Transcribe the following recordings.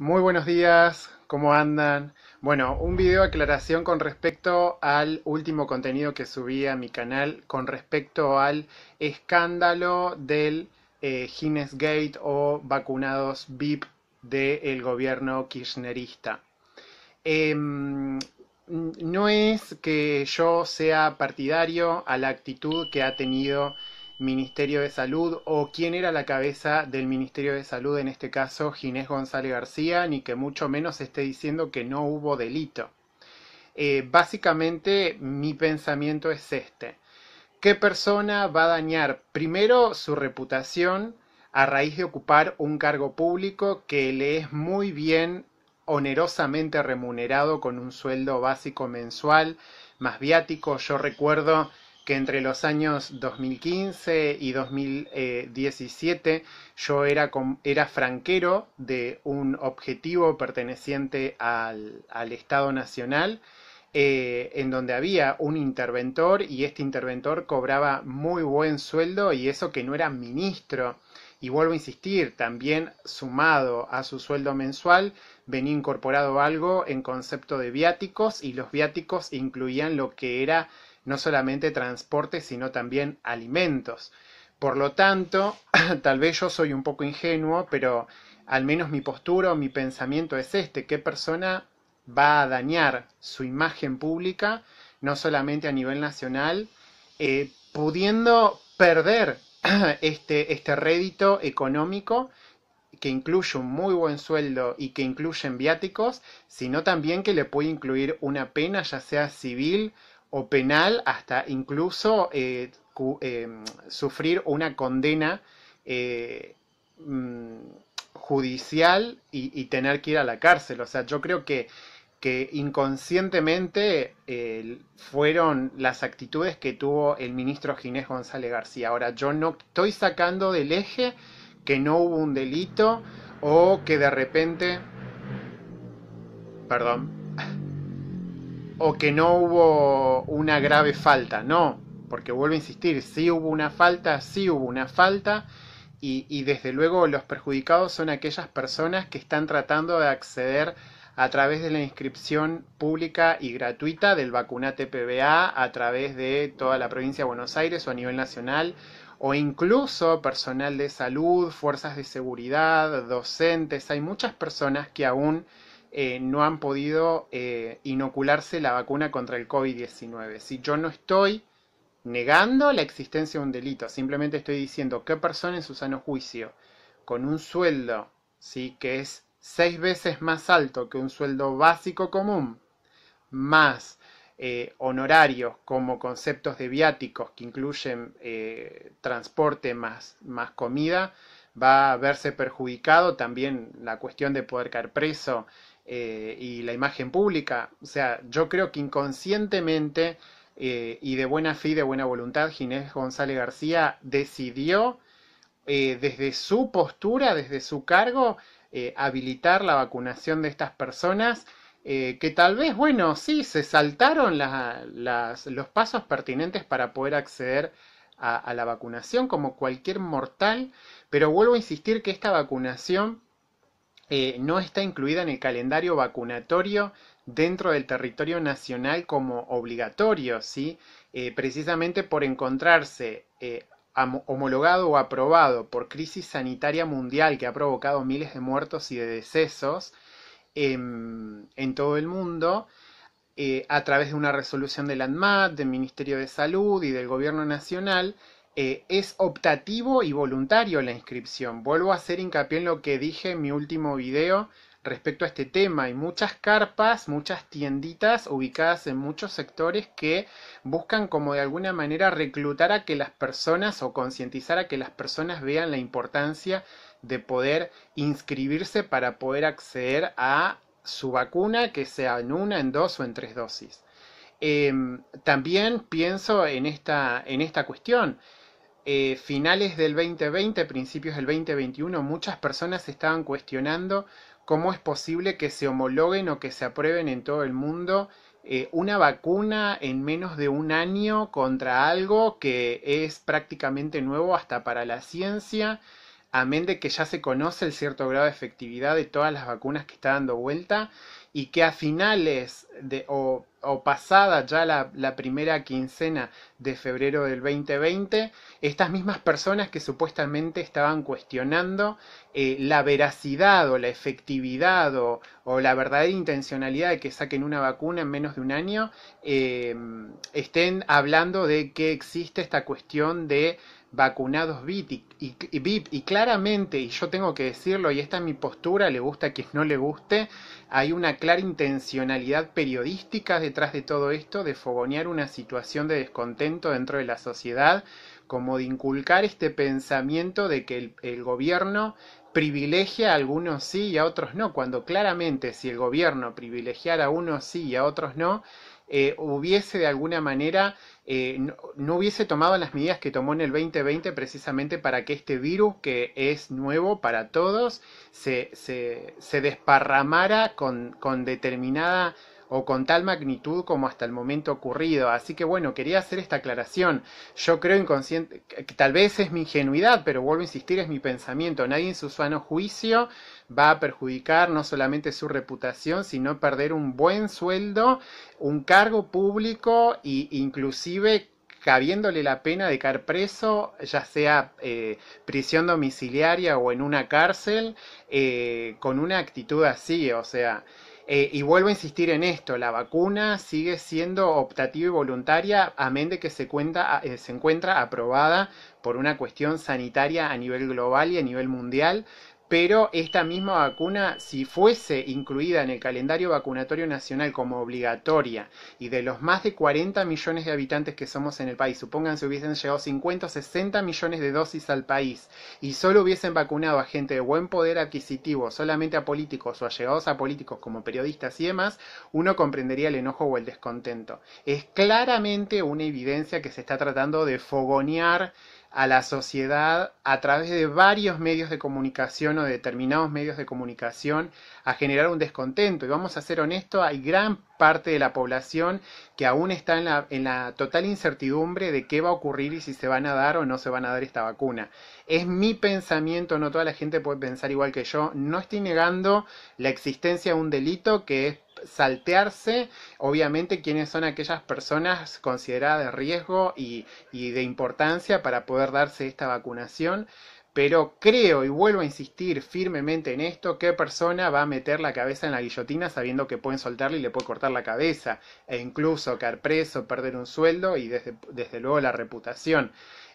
Muy buenos días, ¿cómo andan? Bueno, un video de aclaración con respecto al último contenido que subí a mi canal con respecto al escándalo del eh, Gate o vacunados VIP del gobierno kirchnerista. Em, no es que yo sea partidario a la actitud que ha tenido Ministerio de Salud o quién era la cabeza del Ministerio de Salud, en este caso Ginés González García, ni que mucho menos esté diciendo que no hubo delito. Eh, básicamente mi pensamiento es este. ¿Qué persona va a dañar primero su reputación a raíz de ocupar un cargo público que le es muy bien onerosamente remunerado con un sueldo básico mensual más viático? Yo recuerdo que entre los años 2015 y 2017 yo era, era franquero de un objetivo perteneciente al, Estado Nacional, eh, en donde había un interventor y este interventor cobraba muy buen sueldo y eso que no era ministro. Y vuelvo a insistir, también sumado a su sueldo mensual, venía incorporado algo en concepto de viáticos y los viáticos incluían lo que era no solamente transporte, sino también alimentos. Por lo tanto, tal vez yo soy un poco ingenuo, pero al menos mi postura o mi pensamiento es este, qué persona va a dañar su imagen pública, no solamente a nivel nacional, eh, pudiendo perder este, este rédito económico que incluye un muy buen sueldo y que incluyen viáticos, sino también que le puede incluir una pena, ya sea civil o penal hasta incluso eh, eh, sufrir una condena eh, mm, judicial y, tener que ir a la cárcel. O sea, yo creo que, inconscientemente fueron las actitudes que tuvo el ministro Ginés González García. Ahora, yo no estoy sacando del eje que no hubo un delito o que de repente... Perdón o que no hubo una grave falta, no, porque vuelvo a insistir, sí hubo una falta, sí hubo una falta, y, desde luego los perjudicados son aquellas personas que están tratando de acceder a través de la inscripción pública y gratuita del vacunate PBA, a través de toda la provincia de Buenos Aires o a nivel nacional, o incluso personal de salud, fuerzas de seguridad, docentes, hay muchas personas que aún eh, no han podido eh, inocularse la vacuna contra el COVID-19. Si yo no estoy negando la existencia de un delito, simplemente estoy diciendo que persona en su sano juicio, con un sueldo, ¿sí? que es seis veces más alto que un sueldo básico común, más eh, honorarios como conceptos de viáticos que incluyen transporte más, más comida, va a verse perjudicado también la cuestión de poder caer preso, eh, y la imagen pública. O sea, yo creo que inconscientemente eh, y de buena fe y de buena voluntad, Ginés González García decidió eh, desde su postura, desde su cargo, habilitar la vacunación de estas personas. que tal vez, bueno, sí, se saltaron los pasos pertinentes para poder acceder a la vacunación como cualquier mortal, pero vuelvo a insistir que esta vacunación eh, no está incluida en el calendario vacunatorio dentro del territorio nacional como obligatorio, eh, precisamente por encontrarse eh, homologado o aprobado por crisis sanitaria mundial que ha provocado miles de muertos y de decesos em, en todo el mundo, a través de una resolución del ANMAT, del Ministerio de Salud y del Gobierno Nacional, eh, es optativo y voluntario la inscripción. Vuelvo a hacer hincapié en lo que dije en mi último video respecto a este tema. Hay muchas carpas, muchas tienditas ubicadas en muchos sectores que buscan como de alguna manera reclutar a que las personas o concientizar a que las personas vean la importancia de poder inscribirse para poder acceder a su vacuna, que sea en una, en dos o en tres dosis. Em, también pienso en esta, en esta cuestión. Eh, finales del 2020, principios del 2021, muchas personas estaban cuestionando cómo es posible que se homologuen o que se aprueben en todo el mundo eh, una vacuna en menos de un año contra algo que es prácticamente nuevo hasta para la ciencia amén de que ya se conoce el cierto grado de efectividad de todas las vacunas que está dando vuelta y que a finales de, o, pasada ya la, primera quincena de febrero del 2020, estas mismas personas que supuestamente estaban cuestionando eh, la veracidad o la efectividad o, la verdadera intencionalidad de que saquen una vacuna en menos de un año, eh, estén hablando de que existe esta cuestión de vacunados VIP y, y, claramente, y yo tengo que decirlo, y esta es mi postura, le gusta a quien no le guste, hay una clara intencionalidad periodística detrás de todo esto, de fogonear una situación de descontento dentro de la sociedad, como de inculcar este pensamiento de que el, el gobierno privilegia a algunos sí y a otros no, cuando claramente si el gobierno privilegiara a unos sí y a otros no, eh, hubiese de alguna manera, eh, no, hubiese tomado las medidas que tomó en el 2020 precisamente para que este virus, que es nuevo para todos, se, se, se desparramara con, con determinada o con tal magnitud como hasta el momento ocurrido. Así que bueno, quería hacer esta aclaración. Yo creo inconsciente, que tal vez es mi ingenuidad, pero vuelvo a insistir, es mi pensamiento. Nadie en su sano juicio va a perjudicar no solamente su reputación, sino perder un buen sueldo, un cargo público e inclusive cabiéndole la pena de caer preso, ya sea eh, prisión domiciliaria o en una cárcel, eh, con una actitud así, o sea, eh, y vuelvo a insistir en esto, la vacuna sigue siendo optativa y voluntaria, amén de que se, cuenta, eh, se encuentra aprobada por una cuestión sanitaria a nivel global y a nivel mundial, pero esta misma vacuna, si fuese incluida en el calendario vacunatorio nacional como obligatoria y de los más de 40 millones de habitantes que somos en el país, supongan si hubiesen llegado 50 o 60 millones de dosis al país y solo hubiesen vacunado a gente de buen poder adquisitivo, solamente a políticos o allegados a políticos como periodistas y demás, uno comprendería el enojo o el descontento. Es claramente una evidencia que se está tratando de fogonear a la sociedad a través de varios medios de comunicación o de determinados medios de comunicación a generar un descontento. Y vamos a ser honestos, hay gran parte de la población que aún está en la, en la total incertidumbre de qué va a ocurrir y si se van a dar o no se van a dar esta vacuna. Es mi pensamiento, no toda la gente puede pensar igual que yo. No estoy negando la existencia de un delito que es saltearse, obviamente, quiénes son aquellas personas consideradas de riesgo y, de importancia para poder darse esta vacunación pero creo y vuelvo a insistir firmemente en esto, qué persona va a meter la cabeza en la guillotina sabiendo que pueden soltarle y le puede cortar la cabeza e incluso caer preso, perder un sueldo y desde, luego la reputación.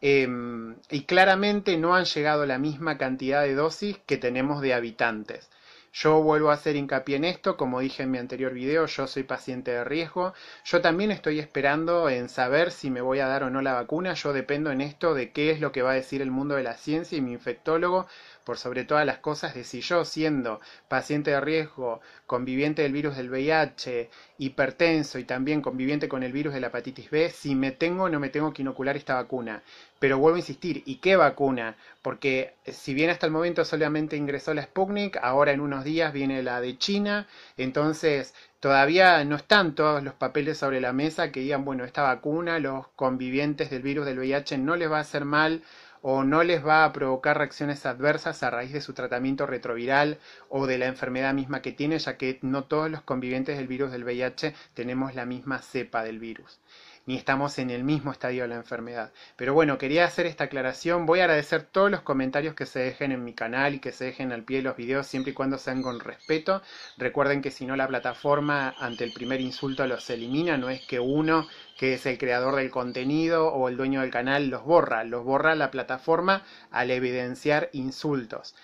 Em, y claramente no han llegado la misma cantidad de dosis que tenemos de habitantes. Yo vuelvo a hacer hincapié en esto, como dije en mi anterior video, yo soy paciente de riesgo. Yo también estoy esperando en saber si me voy a dar o no la vacuna. Yo dependo en esto de qué es lo que va a decir el mundo de la ciencia y mi infectólogo por sobre todas las cosas de si yo, siendo paciente de riesgo, conviviente del virus del VIH, hipertenso y también conviviente con el virus de la hepatitis B, si me tengo no me tengo que inocular esta vacuna. Pero vuelvo a insistir, ¿y qué vacuna? Porque eh, si bien hasta el momento solamente ingresó la Sputnik, ahora en unos días viene la de China, entonces todavía no están todos los papeles sobre la mesa que digan, bueno, esta vacuna, los convivientes del virus del VIH no les va a hacer mal o no les va a provocar reacciones adversas a raíz de su tratamiento retroviral o de la enfermedad misma que tiene, ya que no todos los convivientes del virus del VIH tenemos la misma cepa del virus ni estamos en el mismo estadio de la enfermedad. Pero bueno, quería hacer esta aclaración. Voy a agradecer todos los comentarios que se dejen en mi canal y que se dejen al pie de los videos, siempre y cuando sean con respeto. Recuerden que si no, la plataforma ante el primer insulto los elimina, no es que uno que es el creador del contenido o el dueño del canal los borra, los borra la plataforma al evidenciar insultos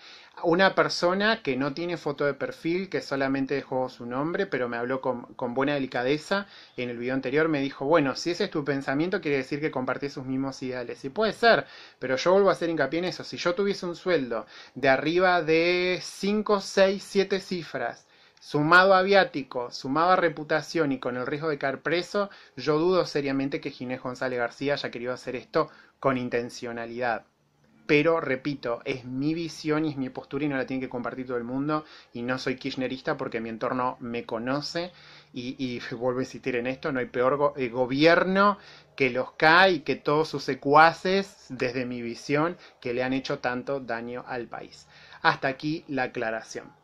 una persona que no tiene foto de perfil, que solamente dejó su nombre, pero me habló con, buena delicadeza en el video anterior, me dijo, bueno, si ese es tu pensamiento, quiere decir que compartís sus mismos ideales. Y puede ser, pero yo vuelvo a hacer hincapié en eso. Si yo tuviese un sueldo de arriba de 5, 6, 7 cifras, sumado a viático, sumado a reputación y con el riesgo de caer preso, yo dudo seriamente que Ginés González García haya querido hacer esto con intencionalidad pero repito, es mi visión y es mi postura y no la tiene que compartir todo el mundo y no soy kirchnerista porque mi entorno me conoce y, vuelvo a insistir en esto, no hay peor eh, gobierno que los cae y que todos sus secuaces, desde mi visión, que le han hecho tanto daño al país. Hasta aquí la aclaración.